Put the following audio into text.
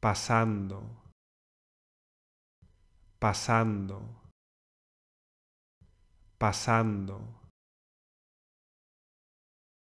pasando, pasando, pasando.